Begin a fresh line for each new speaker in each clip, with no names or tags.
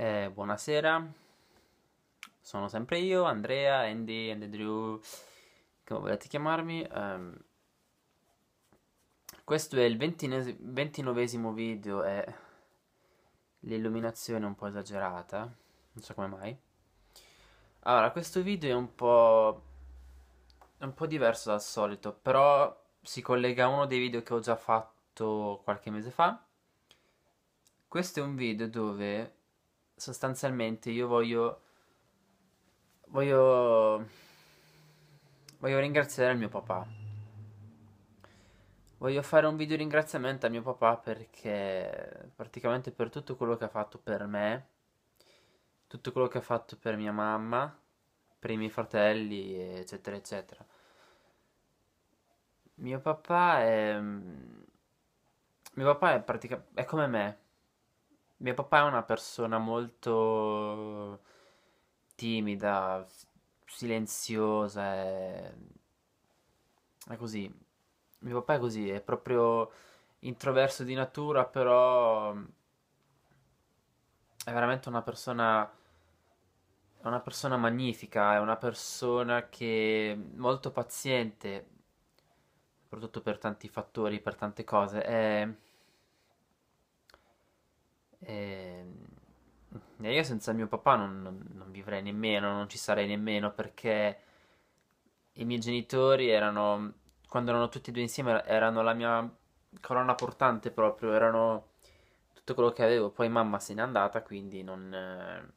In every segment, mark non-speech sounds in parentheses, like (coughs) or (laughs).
Eh, buonasera, sono sempre io, Andrea, Andy, Andy Drew, come volete chiamarmi. Um, questo è il ventinovesimo video e l'illuminazione è un po' esagerata, non so come mai. Allora, questo video è un po', è un po' diverso dal solito, però si collega a uno dei video che ho già fatto qualche mese fa. Questo è un video dove sostanzialmente io voglio voglio voglio ringraziare mio papà. Voglio fare un video ringraziamento a mio papà perché praticamente per tutto quello che ha fatto per me, tutto quello che ha fatto per mia mamma, per i miei fratelli, eccetera, eccetera. Mio papà è mio papà è praticamente è come me, mio papà è una persona molto timida, silenziosa, è... è così. Mio papà è così, è proprio introverso di natura, però è veramente una persona è una persona magnifica, è una persona che è molto paziente, soprattutto per tanti fattori, per tante cose. È Ehm, e... io senza mio papà non, non, non vivrei nemmeno, non ci sarei nemmeno perché i miei genitori erano, quando erano tutti e due insieme, erano la mia colonna portante proprio, erano tutto quello che avevo. Poi mamma se n'è andata, quindi non... Eh,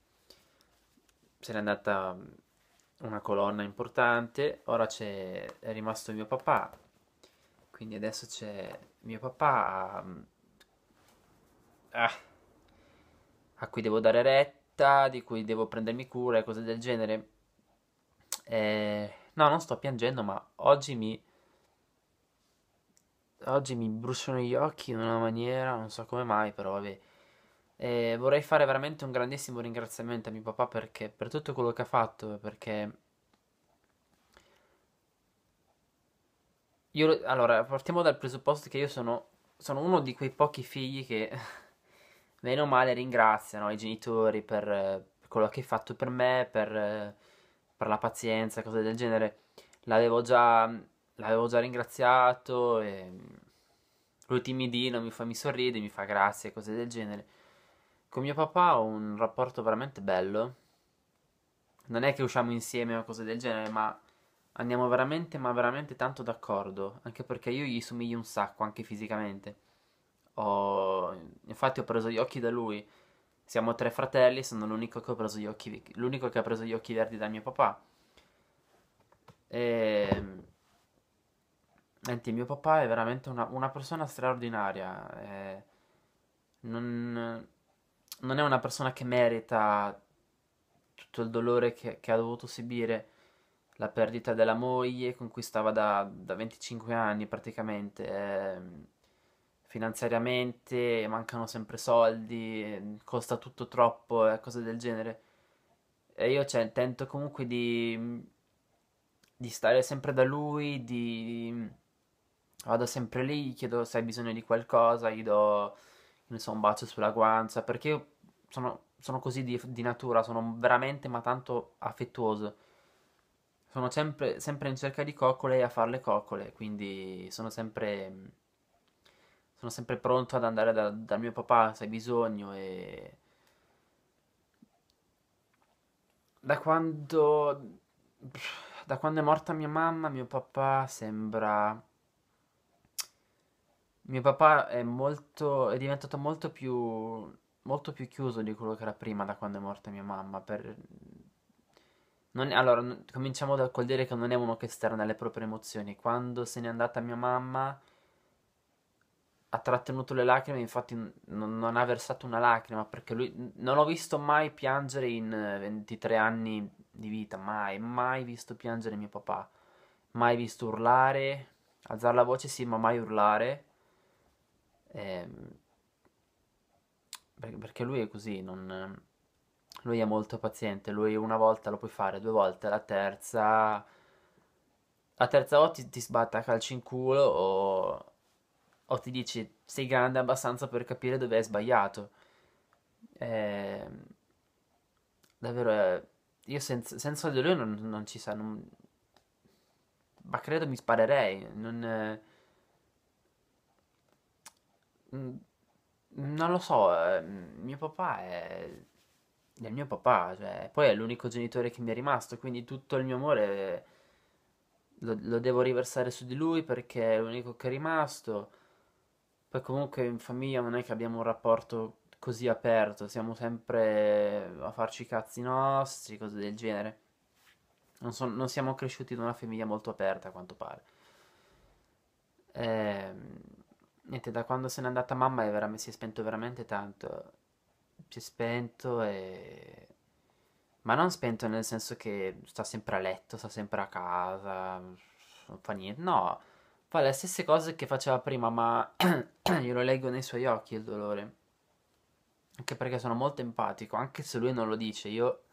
se n'è andata una colonna importante, ora c'è, è rimasto mio papà, quindi adesso c'è mio papà... Mm, ah a cui devo dare retta, di cui devo prendermi cura e cose del genere. Eh, no, non sto piangendo, ma oggi mi... Oggi mi bruciano gli occhi in una maniera, non so come mai, però vabbè. Eh, vorrei fare veramente un grandissimo ringraziamento a mio papà perché per tutto quello che ha fatto, perché Io, allora, partiamo dal presupposto che io sono, sono uno di quei pochi figli che (laughs) meno male ringraziano i genitori per, per eh, quello che hai fatto per me, per, eh, per, la pazienza, cose del genere. L'avevo già, mm, l'avevo già ringraziato e mm, lui timidino mi, mi sorride, mi fa grazie, cose del genere. Con mio papà ho un rapporto veramente bello. Non è che usciamo insieme o cose del genere, ma andiamo veramente, ma veramente tanto d'accordo. Anche perché io gli somiglio un sacco, anche fisicamente. Ho, infatti ho preso gli occhi da lui. Siamo tre fratelli, sono l'unico che, ho preso gli occhi, l'unico che ha preso gli occhi verdi da mio papà. E... Ehm, senti, mio papà è veramente una, una persona straordinaria. È, eh. non, non, è una persona che merita tutto il dolore che, che, ha dovuto subire. La perdita della moglie con cui stava da, da 25 anni praticamente. È, ehm, finanziariamente, mancano sempre soldi, costa tutto troppo e cose del genere. E io cioè, tento comunque di, di stare sempre da lui, di... vado sempre lì, chiedo se hai bisogno di qualcosa, gli do ne so, un bacio sulla guancia, perché io sono, sono così di, di, natura, sono veramente ma tanto affettuoso. Sono sempre, sempre in cerca di coccole e a fare le coccole, quindi sono sempre sono sempre pronto ad andare da, dal mio papà se hai bisogno e... Da quando... Da quando è morta mia mamma, mio papà sembra... Mio papà è molto... è diventato molto più... molto più chiuso di quello che era prima da quando è morta mia mamma per... È, allora, cominciamo da, col dire che non è uno che sterna le proprie emozioni. Quando se n'è andata mia mamma ha trattenuto le lacrime, infatti non, non, ha versato una lacrima perché lui non l'ho visto mai piangere in 23 eh, anni di vita, mai, mai visto piangere mio papà, mai visto urlare, alzare la voce sì, ma mai urlare. Eh, perché lui è così, non, lui è molto paziente, lui una volta lo puoi fare, due volte, la terza... La terza o ti, ti sbatta a calci in culo o o ti dici sei grande abbastanza per capire dove hai sbagliato. Eh, davvero, eh, io senza, senza di lui non, non ci sa, non, ma credo mi sparerei. Non, eh, non lo so, ehm, mio papà è, è il mio papà, cioè, poi è l'unico genitore che mi è rimasto, quindi tutto il mio amore lo, lo devo riversare su di lui perché è l'unico che è rimasto. Poi comunque in famiglia non è che abbiamo un rapporto così aperto, siamo sempre a farci i cazzi nostri, cose del genere. Non, so, non siamo cresciuti in una famiglia molto aperta, a quanto pare. E, ehm, niente, da quando se n'è andata mamma è si è spento veramente tanto. Si è spento e... Ma non spento nel senso che sta sempre a letto, sta sempre a casa, non fa niente. No, fa le stesse cose che faceva prima, ma (clears throat) Eh, io lo leggo nei suoi occhi il dolore. Anche perché sono molto empatico, anche se lui non lo dice, io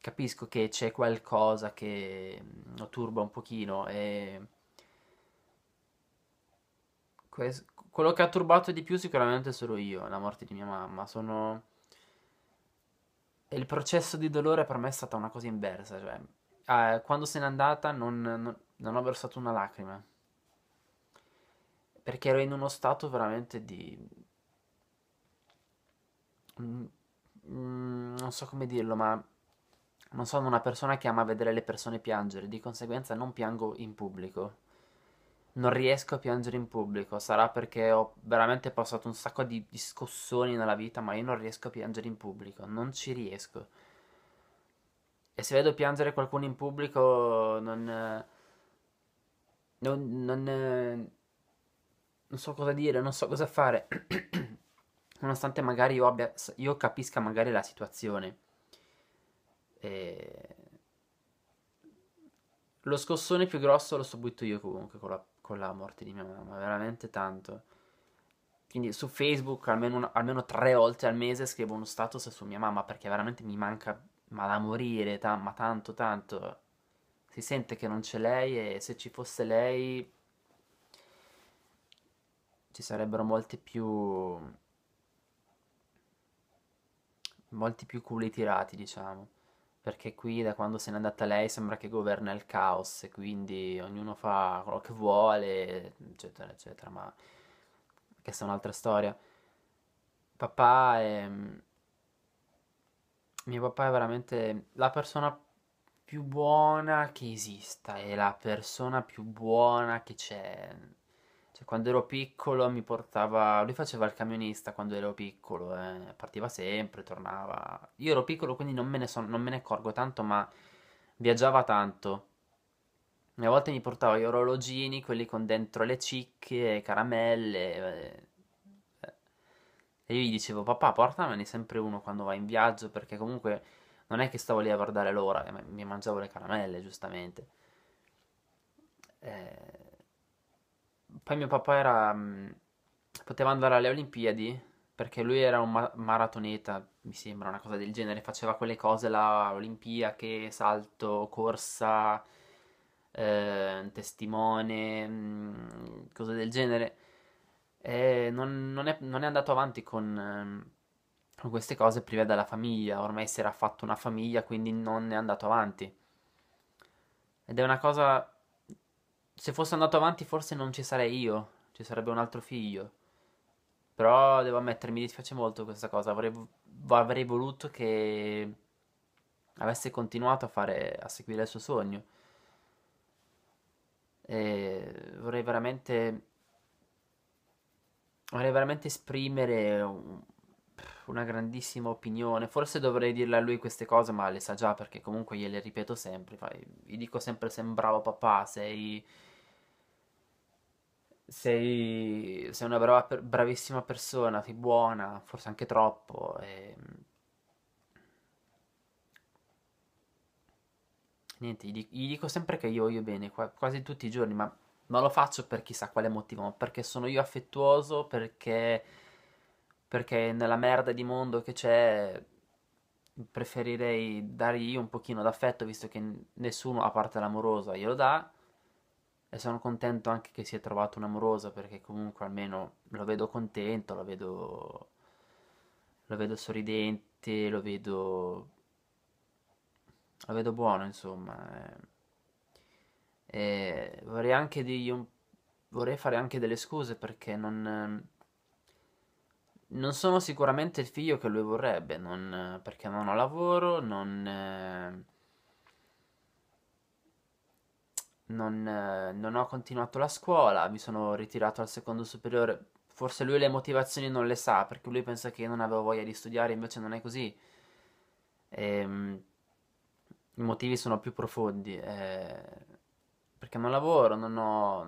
capisco che c'è qualcosa che mm, lo turba un pochino e quello che ha turbato di più sicuramente sono io, la morte di mia mamma, sono e il processo di dolore per me è stata una cosa inversa, cioè eh, quando se n'è andata non, non, non ho versato una lacrima perché ero in uno stato veramente di... Mm, mm, non so come dirlo, ma non sono una persona che ama vedere le persone piangere, di conseguenza non piango in pubblico. Non riesco a piangere in pubblico, sarà perché ho veramente passato un sacco di discussioni nella vita, ma io non riesco a piangere in pubblico, non ci riesco. E se vedo piangere qualcuno in pubblico non... non, non non so cosa dire, non so cosa fare. (clears throat) Nonostante magari io, abbia, io capisca magari la situazione. E... Lo scossone più grosso l'ho subito io comunque con la, con la, morte di mia mamma, veramente tanto. Quindi su Facebook almeno, almeno tre volte al mese scrivo uno status su mia mamma perché veramente mi manca ma da morire, ta- ma tanto tanto. Si sente che non c'è lei e se ci fosse lei ci sarebbero molti più molti più culi tirati, diciamo, perché qui da quando se n'è andata lei sembra che governa il caos e quindi ognuno fa quello che vuole, eccetera, eccetera, ma questa è un'altra storia. Papà è... Mio papà è veramente la persona più buona che esista, è la persona più buona che c'è cioè, quando ero piccolo mi portava. Lui faceva il camionista quando ero piccolo, eh. partiva sempre, tornava. Io ero piccolo, quindi non me ne, son... non me ne accorgo tanto, ma viaggiava tanto. A volte mi portava gli orologini, quelli con dentro le cicche, caramelle. Eh, eh. E io gli dicevo, papà, portamene sempre uno quando vai in viaggio, perché comunque non è che stavo lì a guardare l'ora, mi mangiavo le caramelle, giustamente. Eh, poi mio papà era... Mm, poteva andare alle Olimpiadi perché lui era un maratoneta, mi sembra, una cosa del genere, faceva quelle cose là, olimpiache, salto, corsa, eh, testimone, mm, cose del genere. E non, non è, non è andato avanti con, ehm, con queste cose prive della famiglia, ormai si era fatto una famiglia, quindi non è andato avanti. Ed è una cosa se fosse andato avanti forse non ci sarei io, ci sarebbe un altro figlio. Però devo ammettere, mi dispiace molto questa cosa, avrei, avrei voluto che avesse continuato a, fare, a seguire il suo sogno. E vorrei veramente vorrei veramente esprimere una grandissima opinione. Forse dovrei dirle a lui queste cose, ma le sa già perché comunque gliele ripeto sempre. gli dico sempre: Sei un bravo papà, sei sei, sei una brava, bravissima persona, sei buona, forse anche troppo. E... Ehm. Niente, gli, gli dico sempre che io voglio bene, quasi tutti i giorni, ma non lo faccio per chissà quale motivo, ma perché sono io affettuoso, perché, perché nella merda di mondo che c'è preferirei dargli io un pochino d'affetto, visto che nessuno, a parte l'amorosa, glielo dà e sono contento anche che si è trovato un amoroso perché comunque almeno lo vedo contento, lo vedo, lo vedo sorridente, lo vedo, lo vedo buono insomma. Eh. E vorrei anche dirgli vorrei fare anche delle scuse perché non, non sono sicuramente il figlio che lui vorrebbe, non, perché non ho lavoro, non, eh, non, eh, non ho continuato la scuola, mi sono ritirato al secondo superiore. Forse lui le motivazioni non le sa, perché lui pensa che io non avevo voglia di studiare, invece non è così. Ehm, I motivi sono più profondi. Eh, perché non lavoro, non, ho,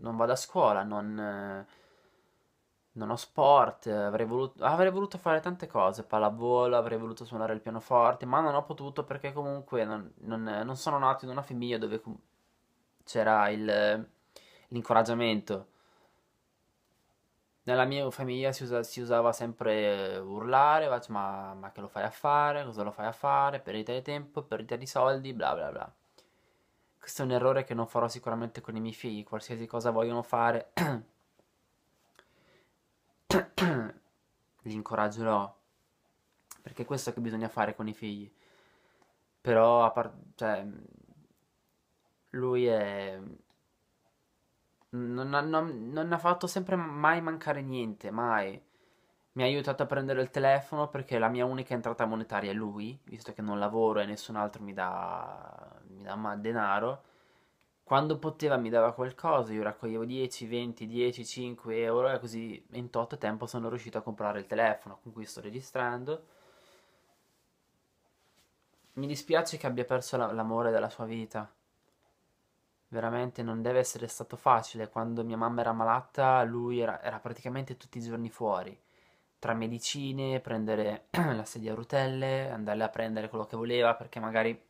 non vado a scuola, non, eh, non ho sport, avrei voluto, avrei voluto, fare tante cose, pallavolo, avrei voluto suonare il pianoforte, ma non ho potuto perché comunque non, non sono nato in una famiglia dove c'era l'incoraggiamento. Nella mia famiglia si, usa, si usava sempre eh, urlare, ma, ma, che lo fai a fare, cosa lo fai a fare, perdita di tempo, perdita di soldi, bla bla bla. Questo è un errore che non farò sicuramente con i miei figli, qualsiasi cosa vogliono fare, (coughs) li incoraggerò, perché è questo che bisogna fare con i figli. Però, a par- cioè, lui è... Mm, non ha, non, non ha fatto sempre mai mancare niente, mai. Mi ha aiutato a prendere il telefono perché la mia unica entrata monetaria è lui, visto che non lavoro e nessun altro mi dà, mi dà denaro. Quando poteva mi dava qualcosa, io raccoglievo 10, 20, 10, 5 euro e così in tot tempo sono riuscito a comprare il telefono con cui sto registrando. Mi dispiace che abbia perso l'amore della sua vita veramente non deve essere stato facile. Quando mia mamma era malata, lui era, era praticamente tutti i giorni fuori, tra medicine, prendere (clears throat) la sedia a rotelle, andarle a prendere quello che voleva, perché magari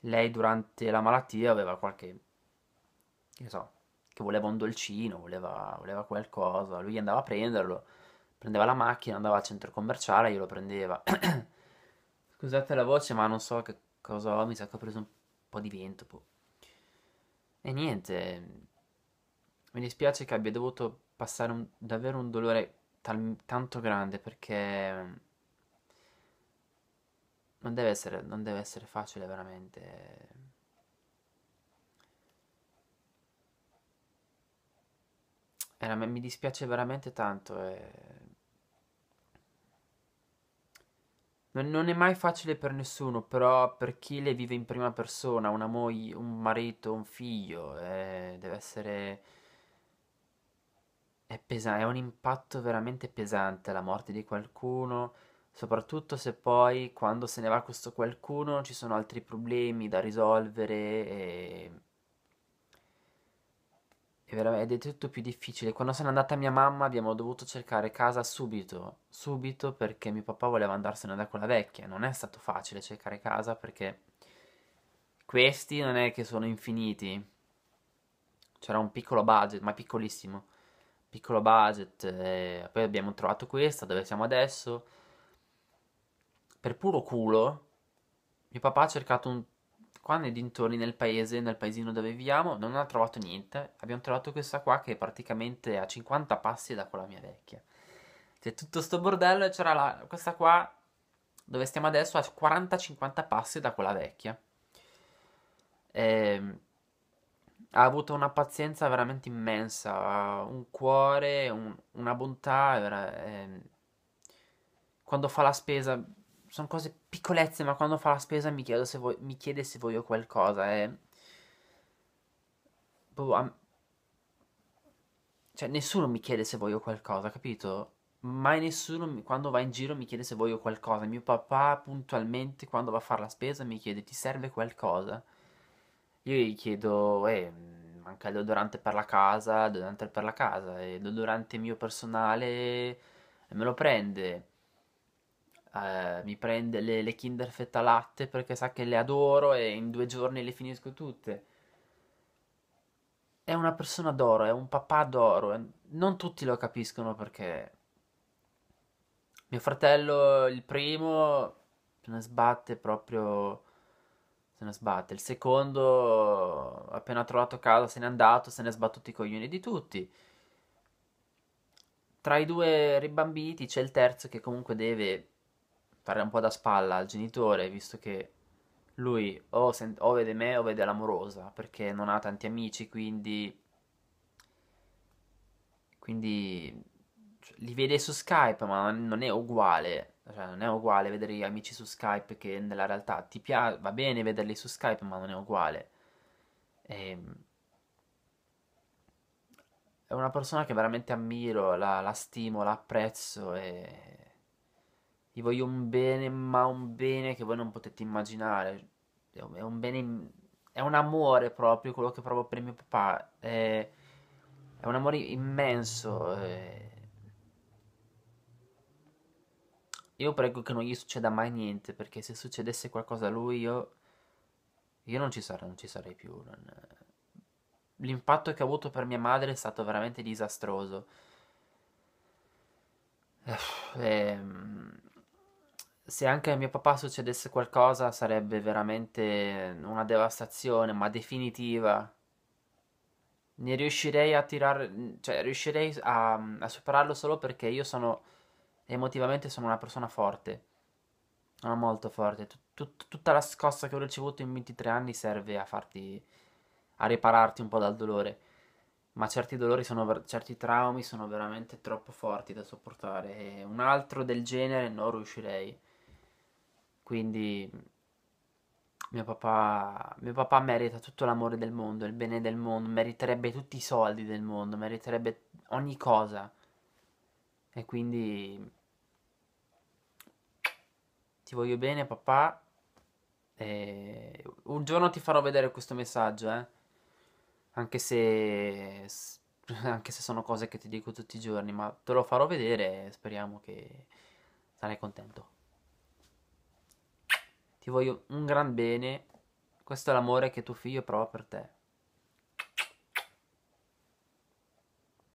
lei durante la malattia aveva qualche, che so, che voleva un dolcino, voleva, voleva qualcosa, lui andava a prenderlo, prendeva la macchina, andava al centro commerciale, io lo prendeva. (clears throat) Scusate la voce, ma non so che cosa ho, mi sa che ho preso un po' di vento. Po'. Boh. E niente, mi dispiace che abbia dovuto passare un, davvero un dolore tal, tanto grande perché mm, non deve, essere, non deve essere facile veramente. Era, mi dispiace veramente tanto. E... non è mai facile per nessuno, però per chi le vive in prima persona, una moglie, un marito, un figlio, eh, deve essere... È, pesa- è un impatto veramente pesante la morte di qualcuno, soprattutto se poi quando se ne va questo qualcuno ci sono altri problemi da risolvere e è veramente è tutto più difficile. Quando sono andata mia mamma abbiamo dovuto cercare casa subito, subito perché mio papà voleva andarsene da quella vecchia. Non è stato facile cercare casa perché questi non è che sono infiniti. C'era un piccolo budget, ma piccolissimo. Piccolo budget, eh, poi abbiamo trovato questa dove siamo adesso. Per puro culo, mio papà ha cercato un qua nei dintorni, nel paese, nel paesino dove viviamo, non ha trovato niente. Abbiamo trovato questa qua che è praticamente a 50 passi da quella mia vecchia. C'è tutto sto bordello e c'era la, questa qua dove stiamo adesso a 40-50 passi da quella vecchia. E, ehm, ha avuto una pazienza veramente immensa, un cuore, un, una bontà. Era, eh, quando fa la spesa sono cose piccolezze, ma quando fa la spesa mi, se vo- mi chiede se voglio qualcosa. E... Boh, am... Cioè, nessuno mi chiede se voglio qualcosa, capito? Mai nessuno mi, quando va in giro mi chiede se voglio qualcosa. Mio papà puntualmente quando va a fare la spesa mi chiede ti serve qualcosa. Io gli chiedo, eh, manca il deodorante per la casa, il deodorante per la casa, e il mio personale me lo prende eh, mi prende le, le Kinder fetta latte perché sa che le adoro e in due giorni le finisco tutte. È una persona d'oro, è un papà d'oro. Non tutti lo capiscono perché mio fratello, il primo, se ne sbatte proprio. Se ne sbatte. Il secondo, appena trovato casa, se n'è andato, se ne è sbattuto i coglioni di tutti. Tra i due ribambiti c'è il terzo che comunque deve fare un po' da spalla al genitore, visto che lui o, sent- o vede me o vede l'amorosa, perché non ha tanti amici, quindi... Quindi cioè, li vede su Skype, ma non è uguale. Cioè, non è uguale vedere gli amici su Skype che nella realtà ti piace. Va bene vederli su Skype, ma non è uguale. E... Ehm, è una persona che veramente ammiro, la, la stimo, la apprezzo e gli voglio un bene, ma un bene che voi non potete immaginare. È un bene. È un amore proprio quello che provo per mio papà. È, è un amore immenso. È... Eh. Io prego che non gli succeda mai niente, perché se succedesse qualcosa a lui, io. Io non ci sarei, non ci sarei più. Non... L'impatto che ha avuto per mia madre è stato veramente disastroso. Eh, ehm se anche a mio papà succedesse qualcosa sarebbe veramente una devastazione, ma definitiva. Ne riuscirei a tirare, cioè riuscirei a, a superarlo solo perché io sono, emotivamente sono una persona forte. Sono molto forte. Tut, tut, tutta la scossa che ho ricevuto in 23 anni serve a farti, a ripararti un po' dal dolore. Ma certi dolori sono, certi traumi sono veramente troppo forti da sopportare. E un altro del genere non riuscirei. Quindi mio papà, mio papà merita tutto l'amore del mondo, il bene del mondo, meriterebbe tutti i soldi del mondo, meriterebbe ogni cosa. E quindi ti voglio bene papà. E un giorno ti farò vedere questo messaggio, eh. Anche se anche se sono cose che ti dico tutti i giorni, ma te lo farò vedere e speriamo che sarai contento. Ti voglio un gran bene. Questo è l'amore che tuo figlio prova per te.